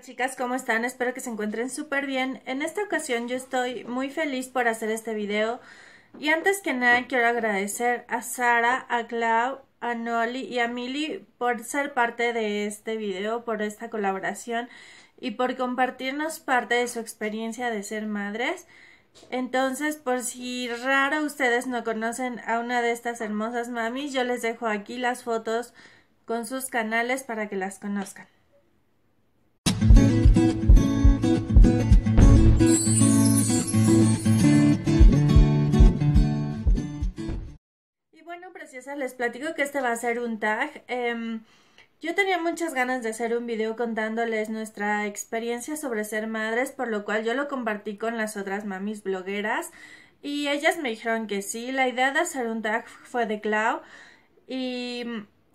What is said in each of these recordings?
chicas? ¿Cómo están? Espero que se encuentren súper bien. En esta ocasión yo estoy muy feliz por hacer este video y antes que nada quiero agradecer a Sara, a Clau, a Noli y a Mili por ser parte de este video, por esta colaboración y por compartirnos parte de su experiencia de ser madres. Entonces, por si raro ustedes no conocen a una de estas hermosas mamis, yo les dejo aquí las fotos con sus canales para que las conozcan. bueno, preciosas, les platico que este va a ser un tag. Em, yo tenía muchas ganas de hacer un video contándoles nuestra experiencia sobre ser madres, por lo cual yo lo compartí con las otras mamis blogueras y ellas me dijeron que sí. La idea de hacer un tag fue de Clau y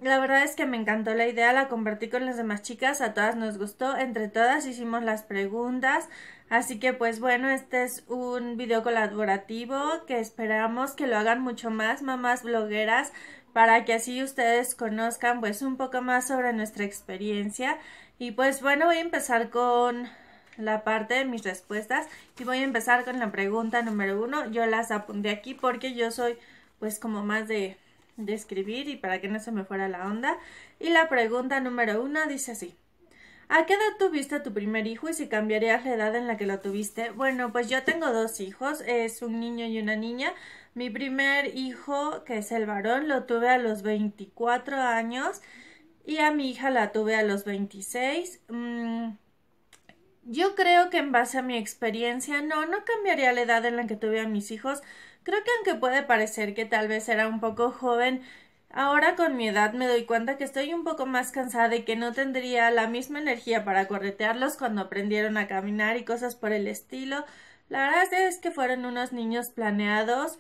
la verdad es que me encantó la idea, la compartí con las demás chicas, a todas nos gustó, entre todas hicimos las preguntas. Así que pues bueno, este es un video colaborativo que esperamos que lo hagan mucho más mamás blogueras para que así ustedes conozcan pues un poco más sobre nuestra experiencia. Y pues bueno, voy a empezar con la parte de mis respuestas y voy a empezar con la pregunta número uno. Yo las apunté aquí porque yo soy pues como más de, de escribir y para que no se me fuera la onda. Y la pregunta número uno dice así. ¿A qué edad tuviste a tu primer hijo y si cambiarías la edad en la que lo tuviste? Bueno, pues yo tengo dos hijos, es un niño y una niña. Mi primer hijo, que es el varón, lo tuve a los 24 años y a mi hija la tuve a los 26. Mm, yo creo que en base a mi experiencia, no, no cambiaría la edad en la que tuve a mis hijos. Creo que aunque puede parecer que tal vez era un poco joven, Ahora con mi edad me doy cuenta que estoy un poco más cansada y que no tendría la misma energía para corretearlos cuando aprendieron a caminar y cosas por el estilo. La verdad es que fueron unos niños planeados.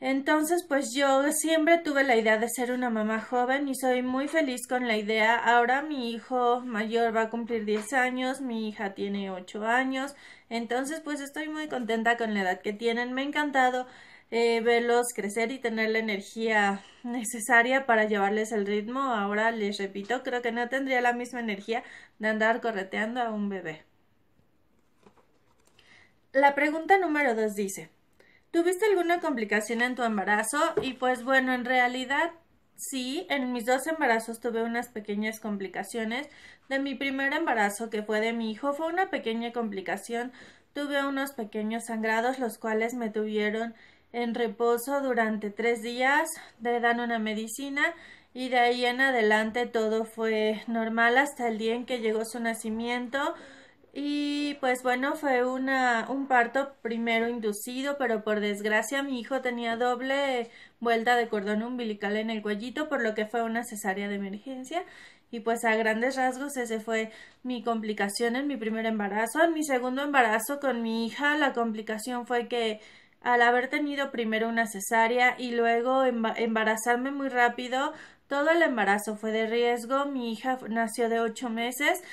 Entonces, pues yo siempre tuve la idea de ser una mamá joven y soy muy feliz con la idea. Ahora mi hijo mayor va a cumplir 10 años, mi hija tiene 8 años. Entonces, pues estoy muy contenta con la edad que tienen. Me ha encantado velos eh, verlos crecer y tener la energía necesaria para llevarles el ritmo. Ahora les repito, creo que no tendría la misma energía de andar correteando a un bebé. La pregunta número 2 dice, ¿tuviste alguna complicación en tu embarazo? Y pues bueno, en realidad sí, en mis dos embarazos tuve unas pequeñas complicaciones. De mi primer embarazo, que fue de mi hijo, fue una pequeña complicación. Tuve unos pequeños sangrados, los cuales me tuvieron en reposo durante tres días, le dan una medicina y de ahí en adelante todo fue normal hasta el día en que llegó su nacimiento. Y pues bueno, fue una, un parto primero inducido, pero por desgracia mi hijo tenía doble vuelta de cordón umbilical en el cuellito, por lo que fue una cesárea de emergencia. Y pues a grandes rasgos ese fue mi complicación en mi primer embarazo. En mi segundo embarazo con mi hija, la complicación fue que al haber tenido primero una cesárea y luego embarazarme muy rápido, todo el embarazo fue de riesgo, mi hija nació de ocho meses,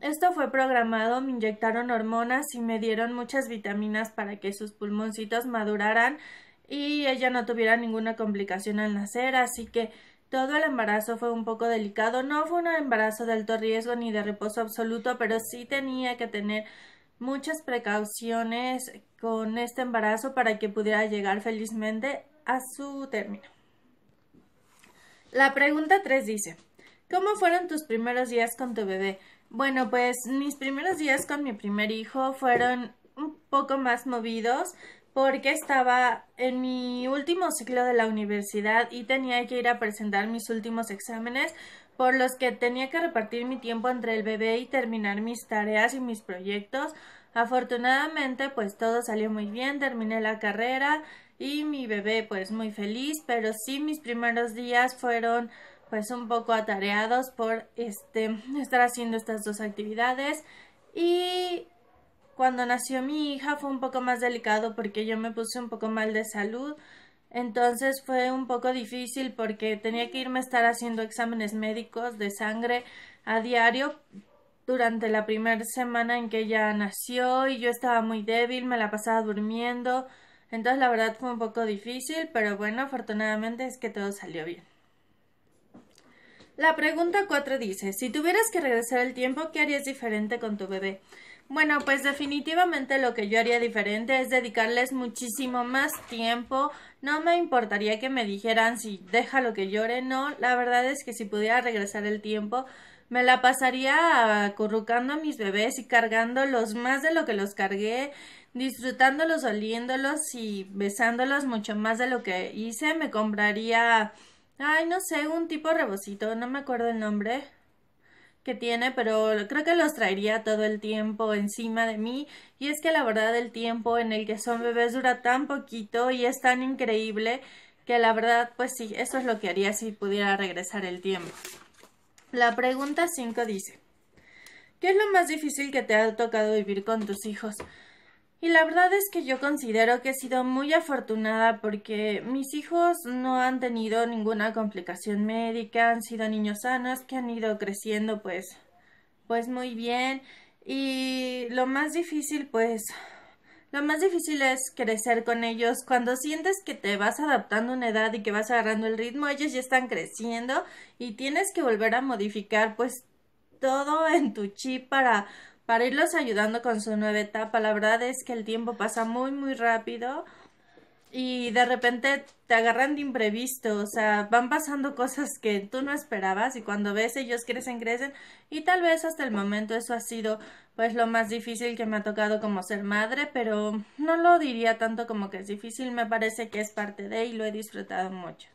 esto fue programado, me inyectaron hormonas y me dieron muchas vitaminas para que sus pulmoncitos maduraran y ella no tuviera ninguna complicación al nacer, así que todo el embarazo fue un poco delicado, no fue un embarazo de alto riesgo ni de reposo absoluto, pero sí tenía que tener muchas precauciones con este embarazo para que pudiera llegar felizmente a su término. La pregunta 3 dice, ¿cómo fueron tus primeros días con tu bebé? Bueno, pues mis primeros días con mi primer hijo fueron un poco más movidos porque estaba en mi último ciclo de la universidad y tenía que ir a presentar mis últimos exámenes por los que tenía que repartir mi tiempo entre el bebé y terminar mis tareas y mis proyectos. Afortunadamente pues todo salió muy bien, terminé la carrera y mi bebé pues muy feliz, pero sí mis primeros días fueron pues un poco atareados por este estar haciendo estas dos actividades y cuando nació mi hija fue un poco más delicado porque yo me puse un poco mal de salud. Entonces fue un poco difícil porque tenía que irme a estar haciendo exámenes médicos de sangre a diario durante la primera semana en que ella nació y yo estaba muy débil, me la pasaba durmiendo. Entonces la verdad fue un poco difícil, pero bueno, afortunadamente es que todo salió bien. La pregunta 4 dice, si tuvieras que regresar el tiempo, ¿qué harías diferente con tu bebé? Bueno, pues definitivamente lo que yo haría diferente es dedicarles muchísimo más tiempo. No me importaría que me dijeran si déjalo que llore, no. La verdad es que si pudiera regresar el tiempo, me la pasaría acurrucando a mis bebés y cargándolos más de lo que los cargué, disfrutándolos, oliéndolos y besándolos mucho más de lo que hice. Me compraría Ay, no sé, un tipo rebocito, no me acuerdo el nombre que tiene, pero creo que los traería todo el tiempo encima de mí. Y es que la verdad el tiempo en el que son bebés dura tan poquito y es tan increíble que la verdad, pues sí, eso es lo que haría si pudiera regresar el tiempo. La pregunta 5 dice, ¿qué es lo más difícil que te ha tocado vivir con tus hijos? Y la verdad es que yo considero que he sido muy afortunada porque mis hijos no han tenido ninguna complicación médica, han sido niños sanos que han ido creciendo pues pues muy bien y lo más difícil pues lo más difícil es crecer con ellos. Cuando sientes que te vas adaptando a una edad y que vas agarrando el ritmo, ellos ya están creciendo y tienes que volver a modificar pues todo en tu chip para para irlos ayudando con su nueva etapa. La verdad es que el tiempo pasa muy, muy rápido y de repente te agarran de imprevisto, o sea, van pasando cosas que tú no esperabas y cuando ves ellos crecen, crecen y tal vez hasta el momento eso ha sido pues lo más difícil que me ha tocado como ser madre, pero no lo diría tanto como que es difícil, me parece que es parte de y lo he disfrutado mucho.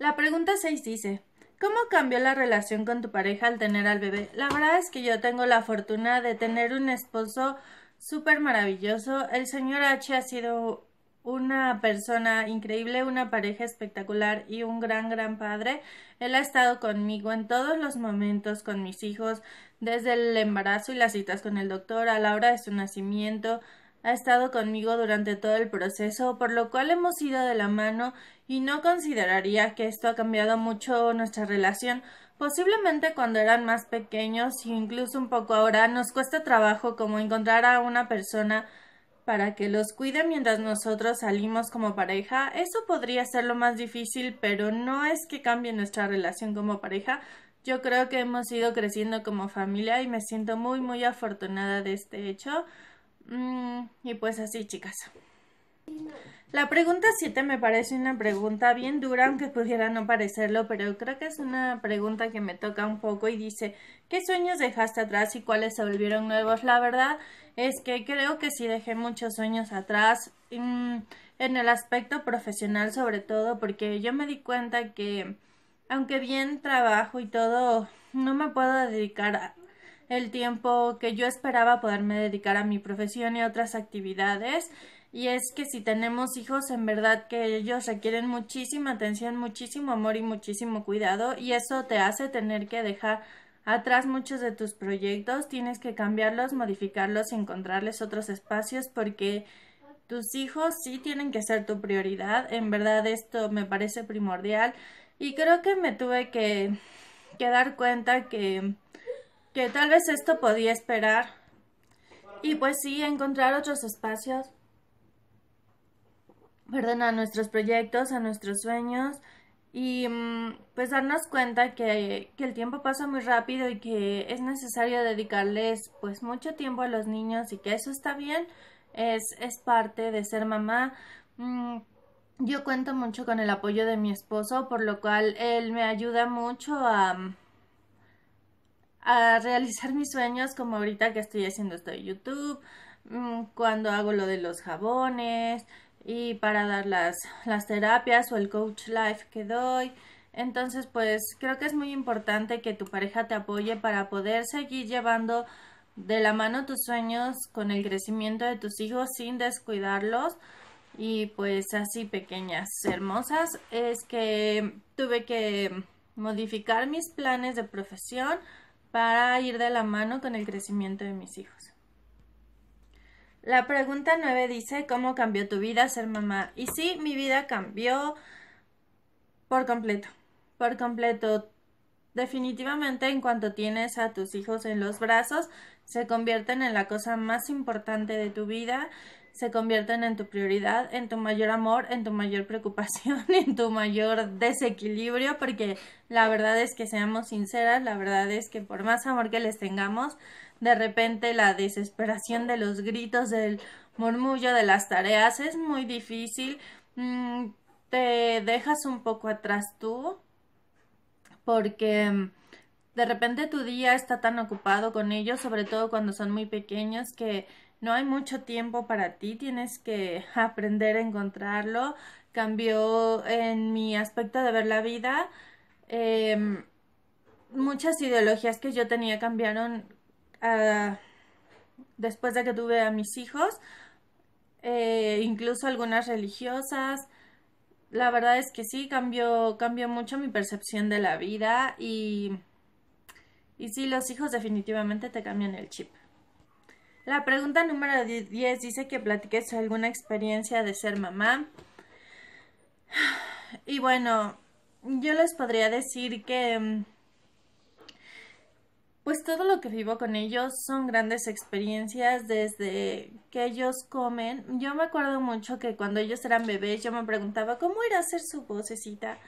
La pregunta 6 dice, ¿Cómo cambió la relación con tu pareja al tener al bebé? La verdad es que yo tengo la fortuna de tener un esposo súper maravilloso. El señor H ha sido una persona increíble, una pareja espectacular y un gran, gran padre. Él ha estado conmigo en todos los momentos, con mis hijos, desde el embarazo y las citas con el doctor, a la hora de su nacimiento, ha estado conmigo durante todo el proceso, por lo cual hemos ido de la mano y no consideraría que esto ha cambiado mucho nuestra relación. Posiblemente cuando eran más pequeños e incluso un poco ahora nos cuesta trabajo como encontrar a una persona para que los cuide mientras nosotros salimos como pareja. Eso podría ser lo más difícil, pero no es que cambie nuestra relación como pareja. Yo creo que hemos ido creciendo como familia y me siento muy muy afortunada de este hecho. Mm, y pues así, chicas. La pregunta 7 me parece una pregunta bien dura, aunque pudiera no parecerlo, pero creo que es una pregunta que me toca un poco y dice, ¿qué sueños dejaste atrás y cuáles se volvieron nuevos? La verdad es que creo que sí dejé muchos sueños atrás mm, en el aspecto profesional sobre todo, porque yo me di cuenta que, aunque bien trabajo y todo, no me puedo dedicar a el tiempo que yo esperaba poderme dedicar a mi profesión y otras actividades. Y es que si tenemos hijos, en verdad que ellos requieren muchísima atención, muchísimo amor y muchísimo cuidado, y eso te hace tener que dejar atrás muchos de tus proyectos, tienes que cambiarlos, modificarlos y encontrarles otros espacios porque tus hijos sí tienen que ser tu prioridad. En verdad esto me parece primordial y creo que me tuve que, que dar cuenta que que tal vez esto podía esperar y pues sí, encontrar otros espacios, perdón, a nuestros proyectos, a nuestros sueños y mm, pues darnos cuenta que, que, el tiempo pasa muy rápido y que es necesario dedicarles pues mucho tiempo a los niños y que eso está bien, es, es parte de ser mamá. Mm, yo cuento mucho con el apoyo de mi esposo, por lo cual él me ayuda mucho a a realizar mis sueños como ahorita que estoy haciendo esto de YouTube, mm, cuando hago lo de los jabones y para dar las, las terapias o el coach life que doy. Entonces, pues creo que es muy importante que tu pareja te apoye para poder seguir llevando de la mano tus sueños con el crecimiento de tus hijos sin descuidarlos. Y pues así pequeñas, hermosas, es que tuve que modificar mis planes de profesión para ir de la mano con el crecimiento de mis hijos. La pregunta 9 dice, ¿cómo cambió tu vida ser mamá? Y sí, mi vida cambió por completo, por completo. Definitivamente en cuanto tienes a tus hijos en los brazos, se convierten en la cosa más importante de tu vida se convierten en tu prioridad, en tu mayor amor, en tu mayor preocupación, en tu mayor desequilibrio, porque la verdad es que seamos sinceras, la verdad es que por más amor que les tengamos, de repente la desesperación de los gritos, del murmullo de las tareas es muy difícil, mm, te dejas un poco atrás tú, porque mm, de repente tu día está tan ocupado con ellos, sobre todo cuando son muy pequeños, que no hay mucho tiempo para ti, tienes que aprender a encontrarlo. Cambió en mi aspecto de ver la vida. Em, muchas ideologías que yo tenía cambiaron ah, después de que tuve a mis hijos, eh, incluso algunas religiosas. La verdad es que sí, cambió, cambió mucho mi percepción de la vida y, y sí, los hijos definitivamente te cambian el chip. La pregunta número 10 dice que platiques alguna experiencia de ser mamá. Y bueno, yo les podría decir que mm, pues todo lo que vivo con ellos son grandes experiencias desde que ellos comen. Yo me acuerdo mucho que cuando ellos eran bebés yo me preguntaba cómo irá a ser su vocecita,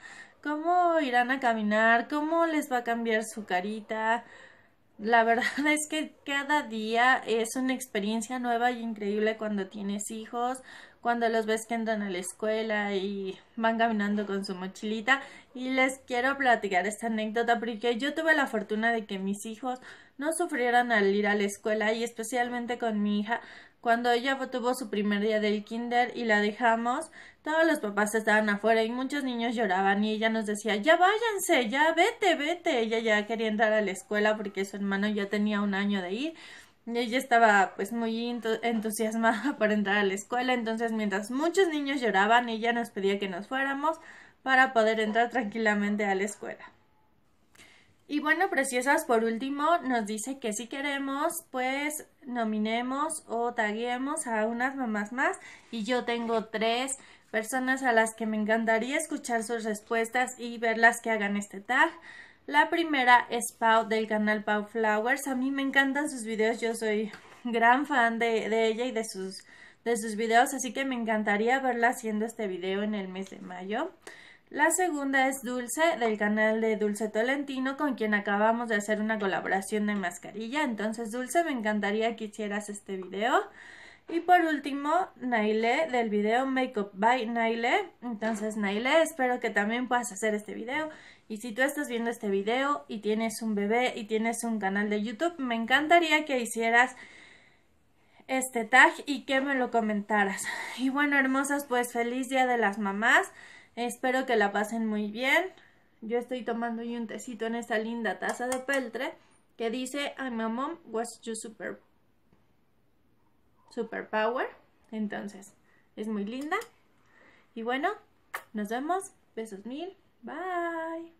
cómo irán a caminar, cómo les va a cambiar su carita la verdad es que cada día es una experiencia nueva y increíble cuando tienes hijos, cuando los ves que entran a la escuela y van caminando con su mochilita. Y les quiero platicar esta anécdota porque yo tuve la fortuna de que mis hijos no sufrieran al ir a la escuela y especialmente con mi hija cuando ella tuvo su primer día del kinder y la dejamos, todos los papás estaban afuera y muchos niños lloraban y ella nos decía, ya váyanse, ya vete, vete. Ella ya quería entrar a la escuela porque su hermano ya tenía un año de ir. Y ella estaba pues muy entusiasmada para entrar a la escuela, entonces mientras muchos niños lloraban, ella nos pedía que nos fuéramos para poder entrar tranquilamente a la escuela. Y bueno, preciosas, por último, nos dice que si queremos, pues nominemos o taguemos a unas mamás más. Y yo tengo tres personas a las que me encantaría escuchar sus respuestas y verlas que hagan este tag. La primera es Pau del canal Pau Flowers. A mí me encantan sus videos, yo soy gran fan de, ella y de sus, de sus videos, así que me encantaría verla haciendo este video en el mes de mayo. La segunda es Dulce, del canal de Dulce Tolentino, con quien acabamos de hacer una colaboración de mascarilla. Entonces, Dulce, me encantaría que hicieras este video. Y por último, Naile del video Makeup by Naile. Entonces, Naile, espero que también puedas hacer este video. Y si tú estás viendo este video y tienes un bebé y tienes un canal de YouTube, me encantaría que hicieras este tag y que me lo comentaras. Y bueno, hermosas, pues feliz Día de las Mamás. Espero que la pasen muy bien. Yo estoy tomando un tecito en esta linda taza de peltre que dice I'm a mom, what's your super power? Entonces, es muy linda. Y bueno, nos vemos. Besos mil. Bye.